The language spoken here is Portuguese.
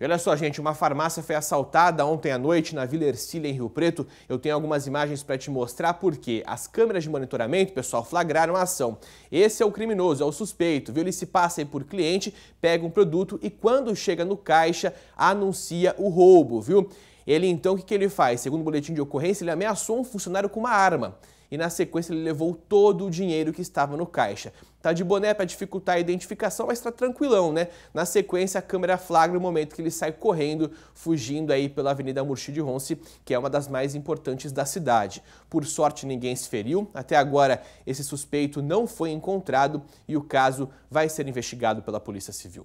E olha só, gente, uma farmácia foi assaltada ontem à noite na Vila Ercília, em Rio Preto. Eu tenho algumas imagens para te mostrar porque as câmeras de monitoramento, pessoal, flagraram a ação. Esse é o criminoso, é o suspeito, viu? Ele se passa aí por cliente, pega um produto e quando chega no caixa, anuncia o roubo, viu? Ele então, o que, que ele faz? Segundo o boletim de ocorrência, ele ameaçou um funcionário com uma arma e na sequência ele levou todo o dinheiro que estava no caixa. Tá de boné para dificultar a identificação, mas tá tranquilão, né? Na sequência, a câmera flagra o momento que ele sai correndo, fugindo aí pela Avenida Murchi de Ronce, que é uma das mais importantes da cidade. Por sorte, ninguém se feriu. Até agora, esse suspeito não foi encontrado e o caso vai ser investigado pela Polícia Civil.